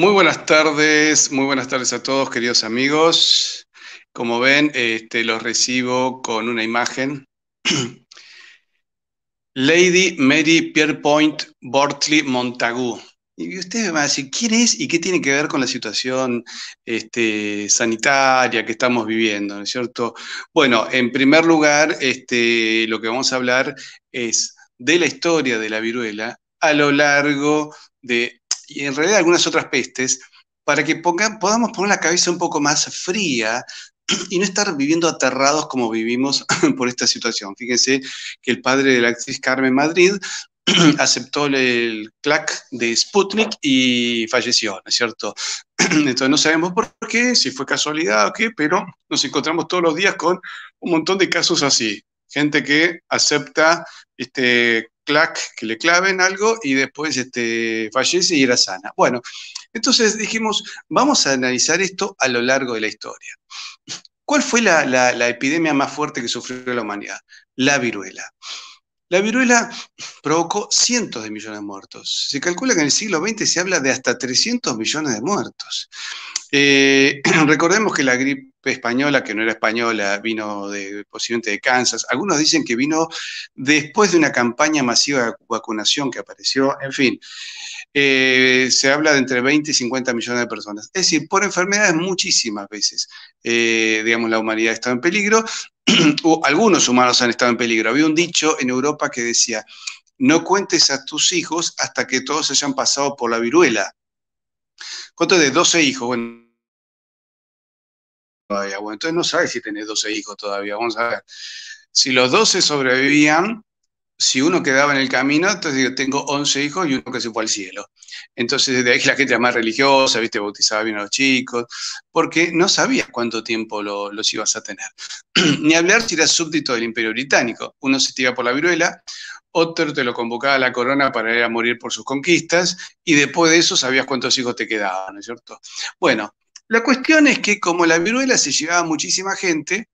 Muy buenas tardes, muy buenas tardes a todos, queridos amigos. Como ven, este, los recibo con una imagen. Lady Mary Pierpoint Bortley Montagu. Y ustedes me van a decir, ¿quién es y qué tiene que ver con la situación este, sanitaria que estamos viviendo? ¿No es cierto? Bueno, en primer lugar, este, lo que vamos a hablar es de la historia de la viruela a lo largo de y en realidad algunas otras pestes, para que podamos poner la cabeza un poco más fría y no estar viviendo aterrados como vivimos por esta situación. Fíjense que el padre de la actriz Carmen Madrid aceptó el clac de Sputnik y falleció, ¿no es cierto? Entonces no sabemos por qué, si fue casualidad o qué, pero nos encontramos todos los días con un montón de casos así. Gente que acepta este clac, que le claven algo y después este, fallece y era sana. Bueno, entonces dijimos, vamos a analizar esto a lo largo de la historia. ¿Cuál fue la, la epidemia más fuerte que sufrió la humanidad? La viruela. La viruela provocó cientos de millones de muertos. Se calcula que en el siglo XX se habla de hasta 300 millones de muertos. Eh, recordemos que la gripe española, que no era española, vino de, posiblemente de Kansas. Algunos dicen que vino después de una campaña masiva de vacunación que apareció. En fin, eh, se habla de entre 20 y 50 millones de personas. Es decir, por enfermedades muchísimas veces, eh, digamos, la humanidad estado en peligro. o algunos humanos han estado en peligro. Había un dicho en Europa que decía, no cuentes a tus hijos hasta que todos hayan pasado por la viruela. Foto de 12 hijos? Bueno, entonces no sabes si tenés 12 hijos todavía, vamos a ver. Si los 12 sobrevivían, si uno quedaba en el camino, entonces digo, tengo 11 hijos y uno que se fue al cielo. Entonces, desde ahí la gente era más religiosa, viste, bautizaba bien a los chicos, porque no sabías cuánto tiempo los ibas a tener. Ni hablar si eras súbdito del Imperio Británico. Uno se tira por la viruela, otro te lo convocaba a la corona para ir a morir por sus conquistas, y después de eso sabías cuántos hijos te quedaban, ¿no es cierto? Bueno, la cuestión es que como la viruela se llevaba a muchísima gente,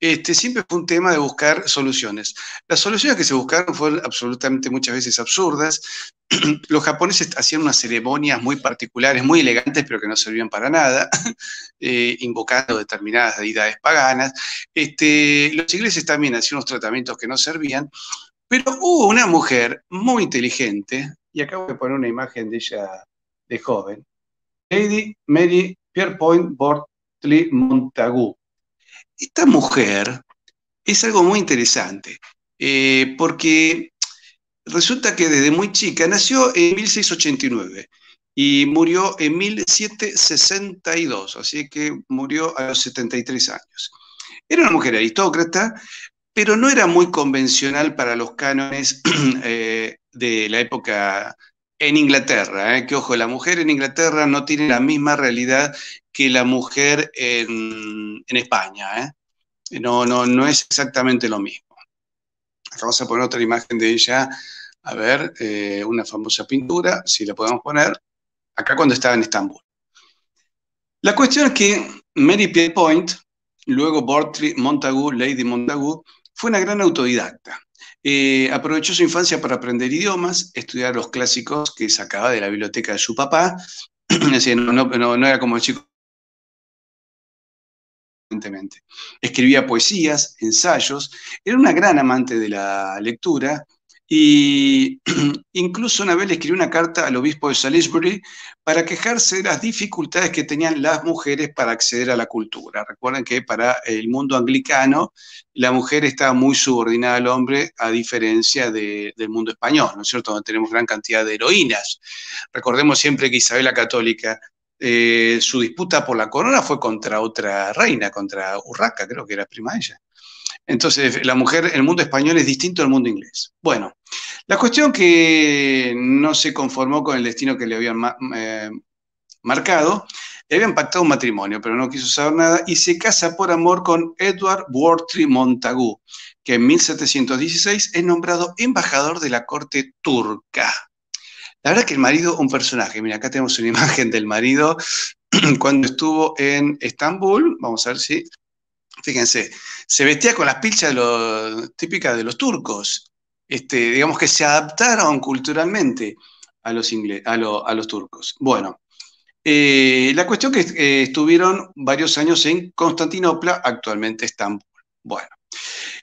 este, siempre fue un tema de buscar soluciones. Las soluciones que se buscaron fueron absolutamente muchas veces absurdas. Los japoneses hacían unas ceremonias muy particulares, muy elegantes, pero que no servían para nada, eh, invocando determinadas deidades paganas. Este, los ingleses también hacían unos tratamientos que no servían. Pero hubo una mujer muy inteligente, y acabo de poner una imagen de ella de joven, Lady Mary Pierpoint Bortley Montagu. Esta mujer es algo muy interesante, eh, porque resulta que desde muy chica nació en 1689 y murió en 1762, así que murió a los 73 años. Era una mujer aristócrata, pero no era muy convencional para los cánones eh, de la época en Inglaterra. Eh, que ojo, la mujer en Inglaterra no tiene la misma realidad que la mujer en, España. Eh. No, no, no es exactamente lo mismo. vamos a poner otra imagen de ella. A ver, una famosa pintura, si la podemos poner, acá cuando estaba en Estambul. La cuestión es que Mary Point, luego Bortri Montagu, Lady Montagu, fue una gran autodidacta. Eh, aprovechó su infancia para aprender idiomas, estudiar los clásicos que sacaba de la biblioteca de su papá. no, no, era como el chico. Escribía poesías, ensayos, era una gran amante de la lectura, y incluso una vez le escribió una carta al obispo de Salisbury para quejarse de las dificultades que tenían las mujeres para acceder a la cultura. Recuerden que para el mundo anglicano la mujer estaba muy subordinada al hombre a diferencia del mundo español, ¿no es cierto? Donde tenemos gran cantidad de heroínas. Recordemos siempre que Isabel la Católica eh, su disputa por la corona fue contra otra reina, contra Urraca, creo que era prima de ella. Entonces, la mujer, el mundo español es distinto al mundo inglés. Bueno, la cuestión que no se conformó con el destino que le habían eh, marcado, le habían pactado un matrimonio, pero no quiso saber nada y se casa por amor con Edward Wortley Montagu, que en 1716 es nombrado embajador de la corte turca. La verdad que el marido, un personaje, mira, acá tenemos una imagen del marido cuando estuvo en Estambul, vamos a ver si fíjense, se vestía con las pilchas típicas de los turcos, este, digamos que se adaptaron culturalmente a los, a, los turcos. Bueno, eh, la cuestión que eh, estuvieron varios años en Constantinopla, actualmente Estambul. Bueno,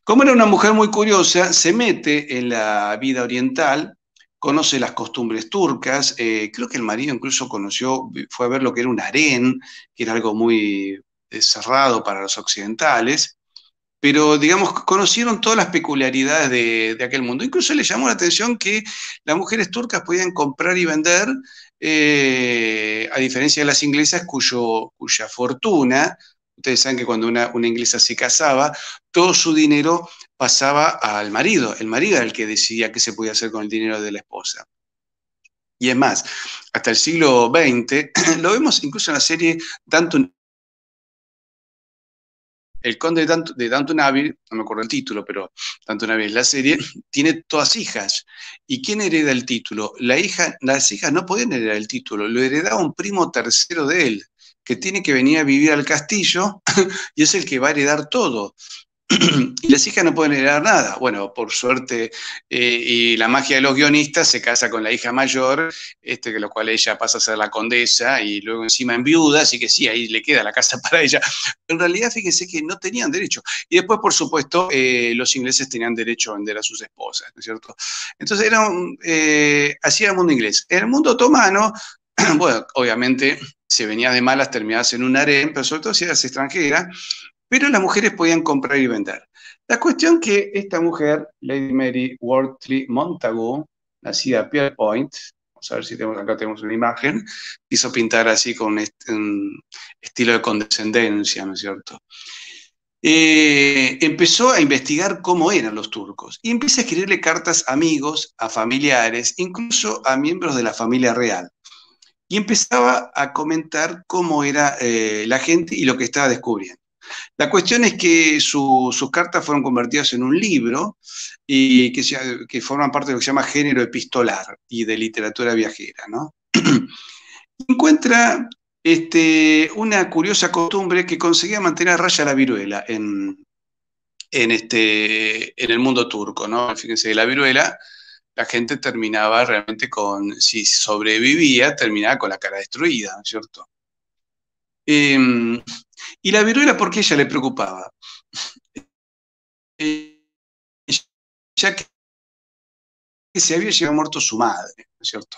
como era una mujer muy curiosa, se mete en la vida oriental, conoce las costumbres turcas, eh, creo que el marido incluso conoció, fue a ver lo que era un harén, que era algo muy cerrado para los occidentales, pero digamos, conocieron todas las peculiaridades de, aquel mundo. Incluso les llamó la atención que las mujeres turcas podían comprar y vender, eh, a diferencia de las inglesas, cuya fortuna, ustedes saben que cuando una, inglesa se casaba, todo su dinero pasaba al marido. El marido era el que decidía qué se podía hacer con el dinero de la esposa. Y es más, hasta el siglo XX, lo vemos incluso en la serie tanto el Conde de, tanto no me acuerdo el título, pero tanto es la serie, tiene todas hijas. ¿Y quién hereda el título? La hija, las hijas no podían heredar el título, lo heredaba un primo tercero de él, que tiene que venir a vivir al castillo y es el que va a heredar todo y las hijas no pueden heredar nada. Bueno, por suerte, eh, y la magia de los guionistas se casa con la hija mayor, este, que lo cual ella pasa a ser la condesa y luego encima en viuda, así que sí, ahí le queda la casa para ella. En realidad, fíjense que no tenían derecho. Y después, por supuesto, eh, los ingleses tenían derecho a vender a sus esposas, ¿no es cierto? Entonces, era un, eh, así era el mundo inglés. En el mundo otomano, bueno, obviamente, se venía de malas, terminadas en un harén, pero sobre todo si eras extranjera, pero las mujeres podían comprar y vender. La cuestión que esta mujer, Lady Mary Wortley Montagu, nacida a Pierre Point, vamos a ver si tenemos, acá tenemos una imagen, quiso pintar así con este, estilo de condescendencia, ¿no es cierto? Eh, empezó a investigar cómo eran los turcos y empieza a escribirle cartas a amigos, a familiares, incluso a miembros de la familia real. Y empezaba a comentar cómo era eh, la gente y lo que estaba descubriendo. La cuestión es que sus cartas fueron convertidas en un libro y que, forman parte de lo que se llama género epistolar y de literatura viajera. ¿no? Encuentra este, una curiosa costumbre que conseguía mantener a raya la viruela en, este, el mundo turco. ¿no? Fíjense, la viruela la gente terminaba realmente con, si sobrevivía, terminaba con la cara destruida, ¿cierto? Em, ¿Y la viruela por qué ella le preocupaba? Eh, ya que se había llevado muerto su madre, ¿no es cierto?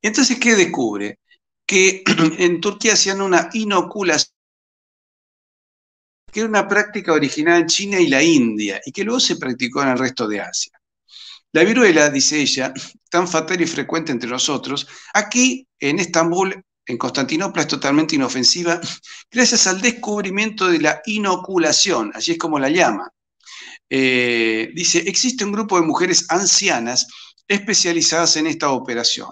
Entonces, ¿qué descubre? Que en Turquía hacían una inoculación que era una práctica original en China y la India, y que luego se practicó en el resto de Asia. La viruela, dice ella, tan fatal y frecuente entre nosotros, aquí en Estambul en Constantinopla es totalmente inofensiva gracias al descubrimiento de la inoculación, así es como la llama. Eh, dice, existe un grupo de mujeres ancianas especializadas en esta operación.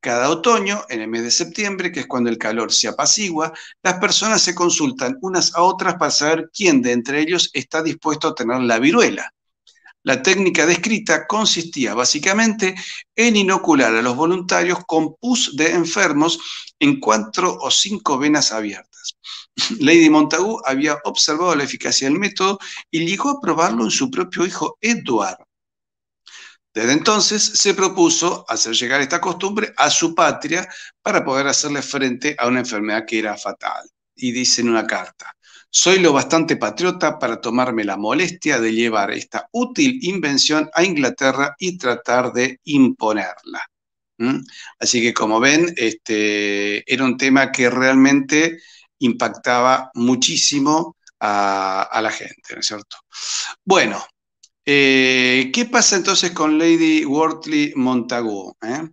Cada otoño, en el mes de septiembre, que es cuando el calor se apacigua, las personas se consultan unas a otras para saber quién de entre ellos está dispuesto a tener la viruela. La técnica descrita consistía básicamente en inocular a los voluntarios con pus de enfermos en cuatro o cinco venas abiertas. Lady Montagu había observado la eficacia del método y llegó a probarlo en su propio hijo Edward. Desde entonces se propuso hacer llegar esta costumbre a su patria para poder hacerle frente a una enfermedad que era fatal. Y dice en una carta, soy lo bastante patriota para tomarme la molestia de llevar esta útil invención a Inglaterra y tratar de imponerla. Así que como ven, este, era un tema que realmente impactaba muchísimo a, la gente, ¿no es cierto? Bueno, eh, ¿qué pasa entonces con Lady Wortley Montagu? Eh?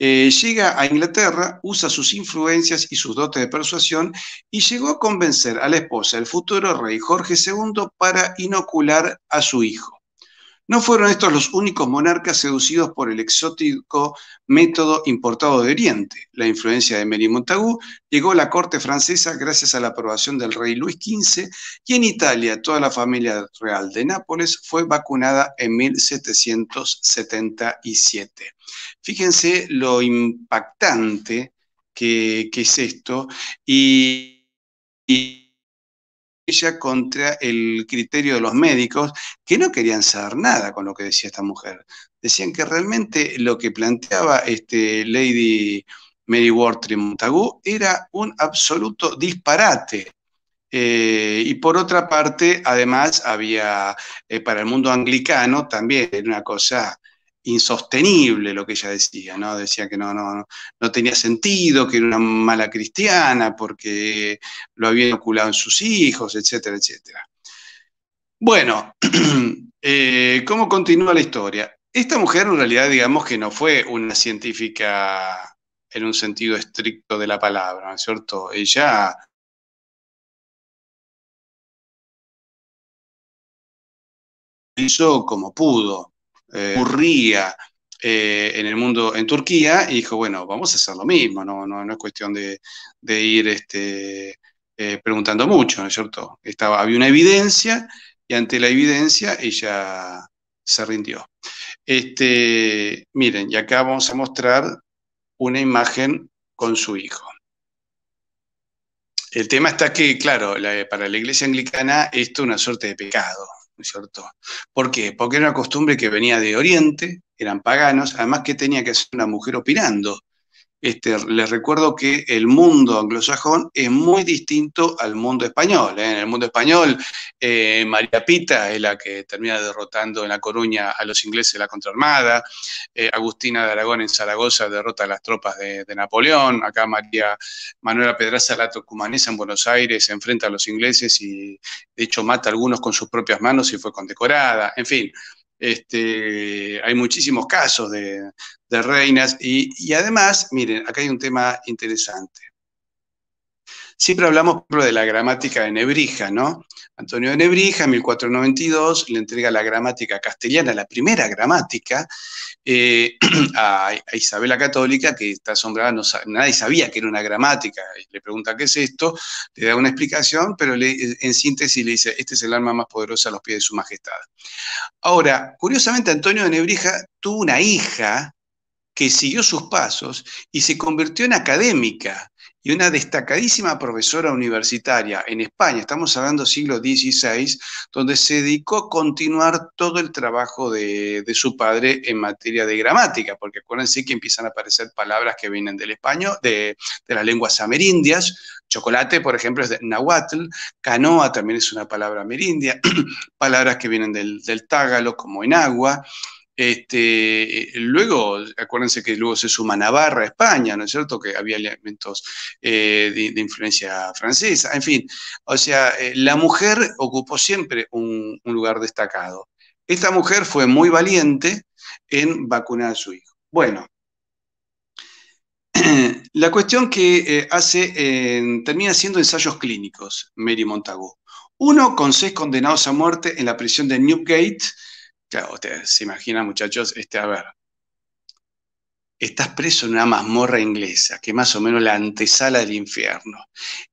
Eh, llega a Inglaterra, usa sus influencias y sus dotes de persuasión y llegó a convencer a la esposa del futuro rey Jorge II para inocular a su hijo. No fueron estos los únicos monarcas seducidos por el exótico método importado de Oriente. La influencia de Mary Montagu llegó a la corte francesa gracias a la aprobación del rey Luis XV y en Italia toda la familia real de Nápoles fue vacunada en 1777. Fíjense lo impactante que, es esto y ella contra el criterio de los médicos, que no querían saber nada con lo que decía esta mujer. Decían que realmente lo que planteaba este Lady Mary Wortley Montagu era un absoluto disparate. Eh, y por otra parte, además, había eh, para el mundo anglicano también una cosa insostenible lo que ella decía, ¿no? Decía que no, no, no tenía sentido, que era una mala cristiana porque lo había inoculado en sus hijos, etcétera, etcétera. Bueno, eh, ¿cómo continúa la historia? Esta mujer en realidad digamos que no fue una científica en un sentido estricto de la palabra, ¿no es cierto? Ella hizo como pudo, eh, ocurría eh, en el mundo, en Turquía, y dijo, bueno, vamos a hacer lo mismo, no, no, es cuestión de, ir este, eh, preguntando mucho, ¿no es cierto? Estaba, había una evidencia y ante la evidencia ella se rindió. Este, miren, y acá vamos a mostrar una imagen con su hijo. El tema está que, claro, para la iglesia anglicana esto es una suerte de pecado, cierto? ¿Por qué? Porque era una costumbre que venía de Oriente, eran paganos, además que tenía que ser una mujer opinando, este, les recuerdo que el mundo anglosajón es muy distinto al mundo español. ¿eh? En el mundo español, eh, María Pita es la que termina derrotando en La Coruña a los ingleses de la Contraarmada, eh, Agustina de Aragón en Zaragoza derrota a las tropas de, Napoleón, acá María Manuela Pedraza, la tucumanesa en Buenos Aires, se enfrenta a los ingleses y de hecho mata a algunos con sus propias manos y fue condecorada. En fin, este, hay muchísimos casos de, reinas y, y, además, miren, acá hay un tema interesante. Siempre hablamos de la gramática de Nebrija, ¿no? Antonio de Nebrija, en 1492, le entrega la gramática castellana, la primera gramática, eh, a, Isabel Isabela Católica, que está asombrada, no, nadie sabía que era una gramática, le pregunta qué es esto, le da una explicación, pero en síntesis le dice, este es el arma más poderosa a los pies de su majestad. Ahora, curiosamente, Antonio de Nebrija tuvo una hija que siguió sus pasos y se convirtió en académica y una destacadísima profesora universitaria en España, estamos hablando siglo XVI, donde se dedicó a continuar todo el trabajo de, su padre en materia de gramática, porque acuérdense que empiezan a aparecer palabras que vienen del español, de, las lenguas amerindias, Chocolate, por ejemplo, es de nahuatl, canoa también es una palabra amerindia, palabras que vienen del, del tágalo como en agua, este, luego, acuérdense que luego se suma Navarra, España, ¿no es cierto? Que había elementos eh, de, influencia francesa, en fin. O sea, eh, la mujer ocupó siempre un, lugar destacado. Esta mujer fue muy valiente en vacunar a su hijo. Bueno, la cuestión que eh, hace, termina siendo ensayos clínicos, Mary Montagu. Uno con seis condenados a muerte en la prisión de Newgate Claro, se imaginan, muchachos, este, a ver, estás preso en una mazmorra inglesa, que más o menos la antesala del infierno,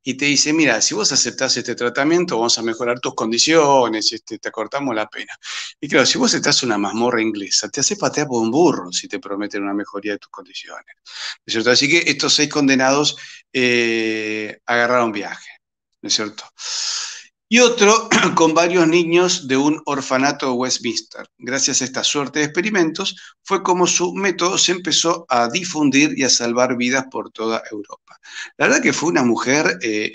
y te dice, mira, si vos aceptás este tratamiento, vamos a mejorar tus condiciones, este, te acortamos la pena. Y claro, si vos estás en una mazmorra inglesa, te hace patear por un burro si te prometen una mejoría de tus condiciones. es cierto? Así que estos seis condenados eh, agarraron viaje, ¿no es cierto? y otro con varios niños de un orfanato de Westminster. Gracias a esta suerte de experimentos fue como su método se empezó a difundir y a salvar vidas por toda Europa. La verdad que fue una mujer... Eh,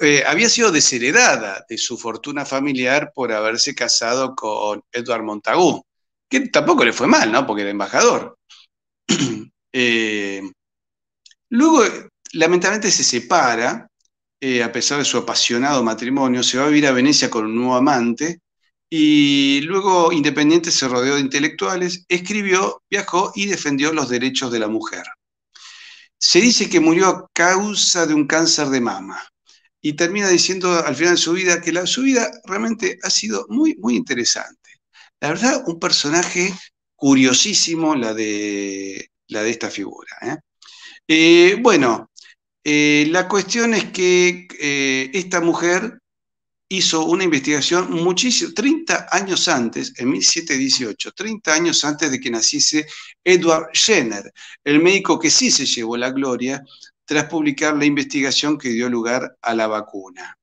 eh, había sido desheredada de su fortuna familiar por haberse casado con Edward Montagu, que tampoco le fue mal, ¿no? Porque era embajador. Eh, Luego, lamentablemente, se separa, eh, a pesar de su apasionado matrimonio, se va a vivir a Venecia con un nuevo amante, y luego Independiente se rodeó de intelectuales, escribió, viajó y defendió los derechos de la mujer. Se dice que murió a causa de un cáncer de mama y termina diciendo al final de su vida que la, su vida realmente ha sido muy, muy interesante. La verdad, un personaje curiosísimo la de, la de esta figura. ¿eh? Eh, bueno, eh, la cuestión es que eh, esta mujer hizo una investigación muchísimo, 30 años antes, en 1718, 30 años antes de que naciese Edward Jenner, el médico que sí se llevó la gloria tras publicar la investigación que dio lugar a la vacuna.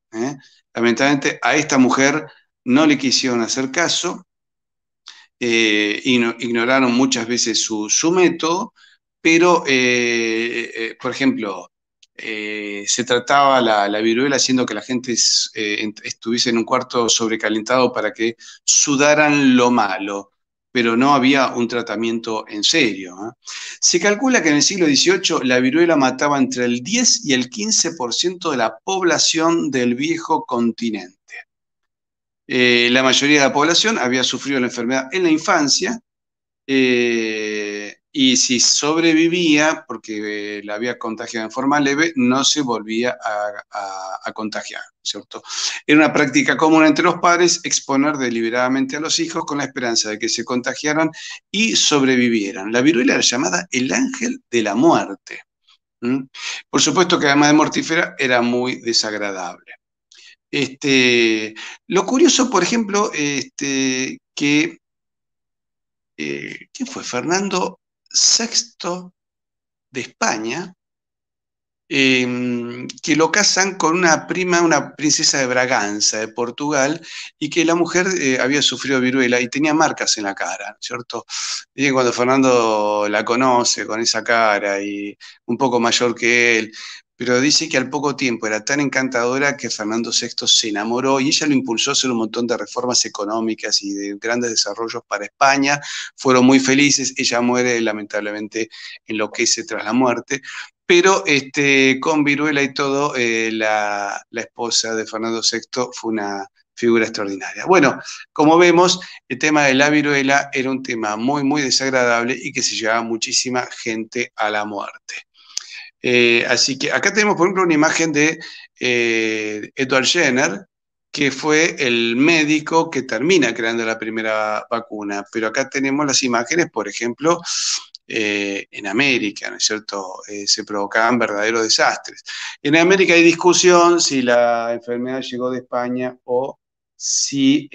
Lamentablemente a esta mujer no le quisieron hacer caso, ignoraron muchas veces su, su método, pero, eh, eh, eh, por ejemplo, se trataba la, viruela haciendo que la gente estuviese en un cuarto sobrecalentado para que sudaran lo malo, pero no había un tratamiento en serio. ¿ah? Se calcula que en el siglo XVIII la viruela mataba entre el 10 y el 15% de la población del viejo continente. la mayoría de la población había sufrido la enfermedad en la infancia y si sobrevivía, porque eh, la había contagiado en forma leve, no se volvía a, contagiar, ¿cierto? Era una práctica común entre los padres exponer deliberadamente a los hijos con la esperanza de que se contagiaran y sobrevivieran. La viruela era llamada el ángel de la muerte. Por supuesto que además de mortífera, era muy desagradable. Este, lo curioso, por ejemplo, este, que eh, ¿quién fue? Fernando sexto de España, em, que lo casan con una prima, una princesa de Braganza, de Portugal, y que la mujer eh, había sufrido viruela y tenía marcas en la cara, ¿cierto? Y cuando Fernando la conoce con esa cara y un poco mayor que él, pero dice que al poco tiempo era tan encantadora que Fernando VI se enamoró y ella lo impulsó a hacer un montón de reformas económicas y de grandes desarrollos para España. Fueron muy felices, ella muere lamentablemente enloquece tras la muerte, pero este, con viruela y todo, eh, la, la, esposa de Fernando VI fue una figura extraordinaria. Bueno, como vemos, el tema de la viruela era un tema muy, muy desagradable y que se llevaba muchísima gente a la muerte. Eh, así que acá tenemos, por ejemplo, una imagen de eh, Edward Jenner, que fue el médico que termina creando la primera vacuna. Pero acá tenemos las imágenes, por ejemplo, eh, en América, ¿no es cierto? se provocaban verdaderos desastres. En América hay discusión si la enfermedad llegó de España o si,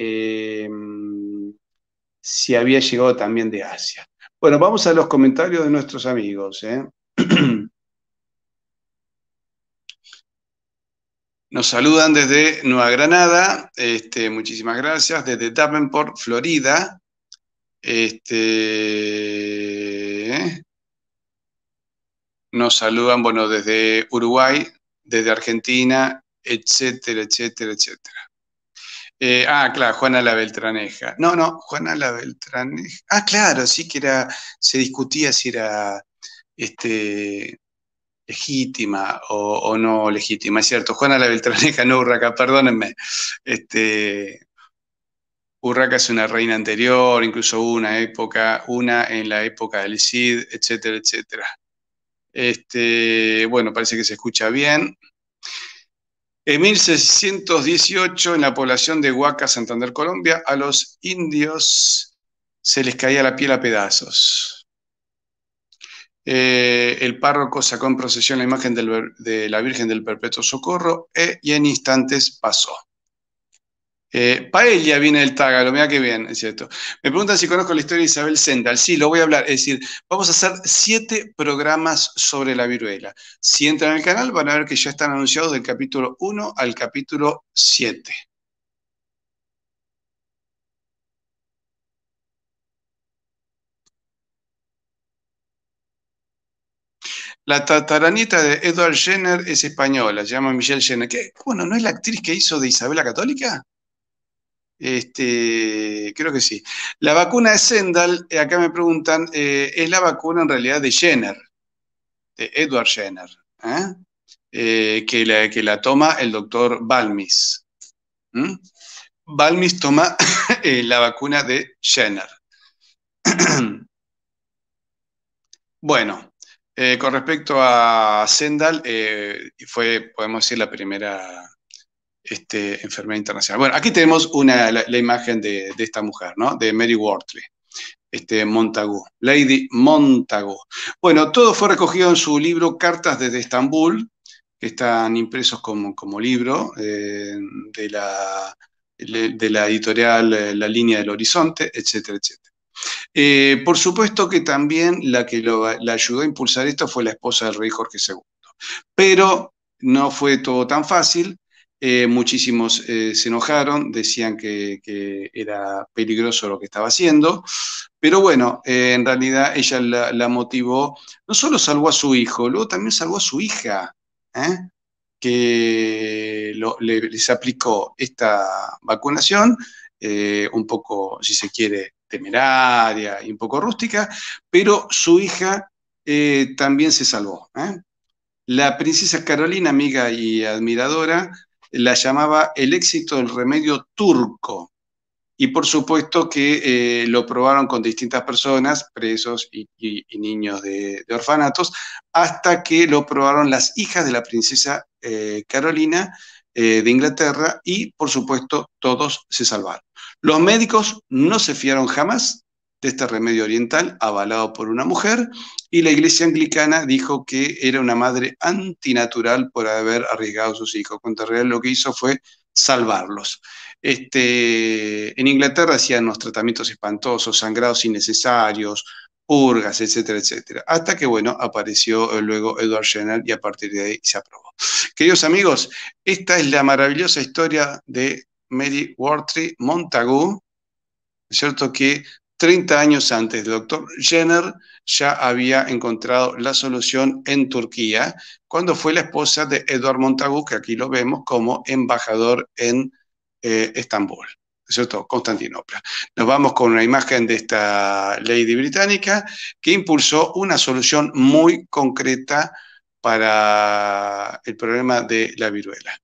si había llegado también de Asia. Bueno, vamos a los comentarios de nuestros amigos. Nos saludan desde Nueva Granada, este, muchísimas gracias, desde Davenport, Florida. Este, nos saludan, bueno, desde Uruguay, desde Argentina, etcétera, etcétera, etcétera. Eh, ah, claro, Juana la Beltraneja. No, no, Juana la Beltraneja. Ah, claro, sí que era, se discutía si era este, legítima o, no legítima. Es cierto, Juana la Beltraneja, no Urraca, perdónenme. Este, Urraca es una reina anterior, incluso una época, una en la época del Cid, etcétera, etcétera. Este, bueno, parece que se escucha bien. En 1618, en la población de Huaca, Santander, Colombia, a los indios se les caía la piel a pedazos eh, el párroco sacó en procesión la imagen de la Virgen del Perpetuo Socorro eh, y en instantes pasó. Eh, paella viene el Tágalo, mira qué bien, es cierto. Me preguntan si conozco la historia de Isabel Sendal. Sí, lo voy a hablar. Es decir, vamos a hacer siete programas sobre la viruela. Si entran al canal van a ver que ya están anunciados del capítulo 1 al capítulo 7. La tataranita de Edward Jenner es española, se llama Michelle Jenner. bueno, ¿no es la actriz que hizo de Isabel la Católica? Este, creo que sí. La vacuna de Sendal, eh, acá me preguntan, eh, es la vacuna en realidad de Jenner, de Edward Jenner, ¿eh? que, la, que, la, toma el doctor Balmis. Balmis toma la vacuna de Jenner. bueno, eh, con respecto a Sendal, eh, fue, podemos decir, la primera este, enfermera internacional. Bueno, aquí tenemos la, imagen de, esta mujer, ¿no? De Mary Wortley, este, Montagu, Lady Montagu. Bueno, todo fue recogido en su libro Cartas desde Estambul, que están impresos como, como libro eh, de, la, de la editorial La Línea del Horizonte, etcétera, etcétera. Eh, por supuesto que también la que la ayudó a impulsar esto fue la esposa del rey Jorge II. Pero no fue todo tan fácil. Eh, muchísimos eh, se enojaron, decían que, era peligroso lo que estaba haciendo, pero bueno, en realidad ella la, motivó, no solo salvó a su hijo, luego también salvó a su hija, que le, les aplicó esta vacunación, un poco, si se quiere, temeraria y un poco rústica, pero su hija eh, también se salvó. ¿eh? La princesa Carolina, amiga y admiradora, la llamaba el éxito del remedio turco. Y por supuesto que eh, lo probaron con distintas personas, presos y, niños de, orfanatos, hasta que lo probaron las hijas de la princesa Carolina, eh, de Inglaterra y, por supuesto, todos se salvaron. Los médicos no se fiaron jamás de este remedio oriental avalado por una mujer y la iglesia anglicana dijo que era una madre antinatural por haber arriesgado a sus hijos. contra realidad lo que hizo fue salvarlos. Este, en Inglaterra hacían unos tratamientos espantosos, sangrados innecesarios, purgas, etcétera, etcétera. Hasta que, bueno, apareció eh, luego Edward Jenner y a partir de ahí se aprobó. Queridos amigos, esta es la maravillosa historia de Mary Wortley Montagu, ¿cierto? Que 30 años antes, del doctor Jenner ya había encontrado la solución en Turquía, cuando fue la esposa de Edward Montagu, que aquí lo vemos como embajador en eh, Estambul cierto? Constantinopla. Nos vamos con una imagen de esta lady británica que impulsó una solución muy concreta para el problema de la viruela.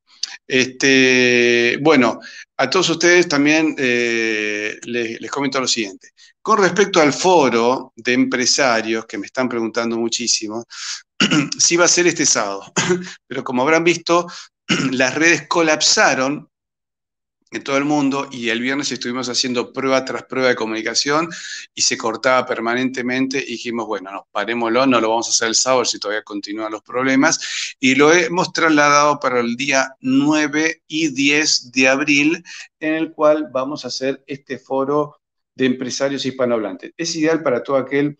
Este, bueno, a todos ustedes también eh, les, les, comento lo siguiente. Con respecto al foro de empresarios que me están preguntando muchísimo, sí va a ser este sábado, pero como habrán visto, las redes colapsaron en todo el mundo y el viernes estuvimos haciendo prueba tras prueba de comunicación y se cortaba permanentemente dijimos, bueno, no, parémoslo, no lo vamos a hacer el sábado si todavía continúan los problemas y lo hemos trasladado para el día 9 y 10 de abril en el cual vamos a hacer este foro de empresarios hispanohablantes. Es ideal para todo aquel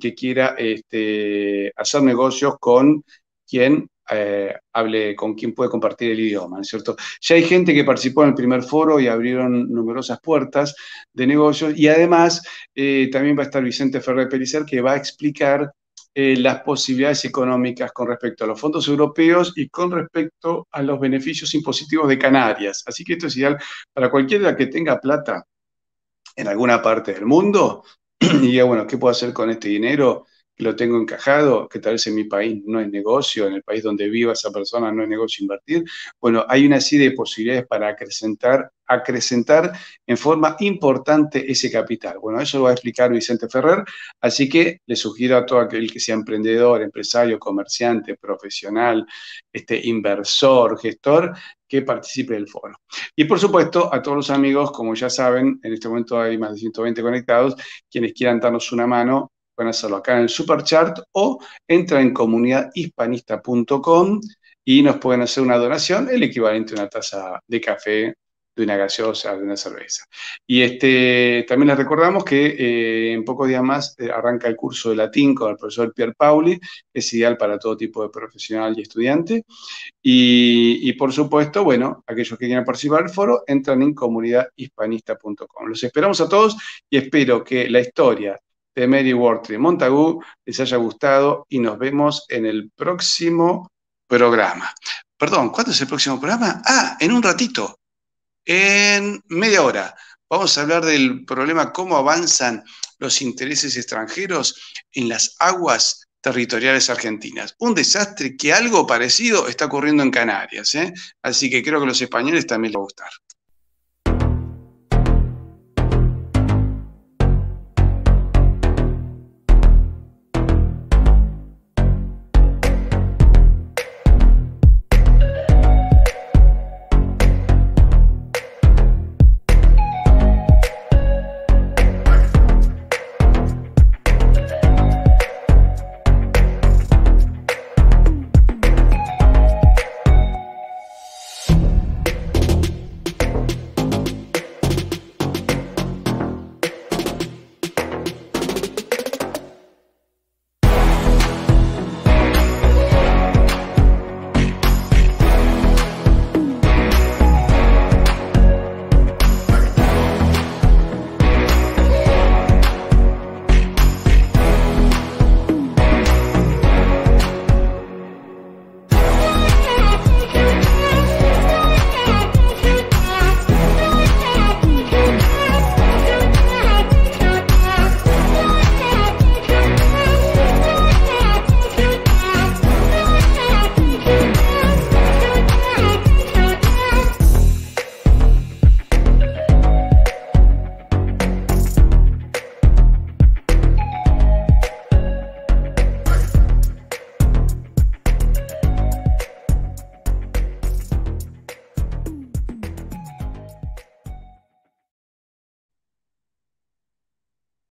que quiera este, hacer negocios con quien eh, hable con quien puede compartir el idioma, ¿no es cierto? Ya hay gente que participó en el primer foro y abrieron numerosas puertas de negocios y además eh, también va a estar Vicente Ferrer pelicer que va a explicar eh, las posibilidades económicas con respecto a los fondos europeos y con respecto a los beneficios impositivos de Canarias. Así que esto es ideal para cualquiera que tenga plata en alguna parte del mundo y diga, bueno, ¿qué puedo hacer con este dinero? lo tengo encajado, que tal vez en mi país no es negocio, en el país donde viva esa persona no es negocio invertir. Bueno, hay una serie de posibilidades para acrecentar, acrecentar en forma importante ese capital. Bueno, eso lo va a explicar Vicente Ferrer, así que le sugiero a todo aquel que sea emprendedor, empresario, comerciante, profesional, este, inversor, gestor, que participe del foro. Y por supuesto, a todos los amigos, como ya saben, en este momento hay más de 120 conectados, quienes quieran darnos una mano pueden hacerlo acá en el chart o entra en comunidadhispanista.com y nos pueden hacer una donación, el equivalente a una taza de café, de una gaseosa, de una cerveza. Y este, también les recordamos que eh, en pocos días más eh, arranca el curso de latín con el profesor Pierre Pauli, es ideal para todo tipo de profesional y estudiante. Y, y por supuesto, bueno, aquellos que quieran participar del foro, entran en comunidadhispanista.com. Los esperamos a todos y espero que la historia de Mary Wortley Montagu les haya gustado y nos vemos en el próximo programa. Perdón, ¿cuándo es el próximo programa? Ah, en un ratito, en media hora. Vamos a hablar del problema cómo avanzan los intereses extranjeros en las aguas territoriales argentinas. Un desastre que algo parecido está ocurriendo en Canarias. ¿eh? Así que creo que a los españoles también les va a gustar.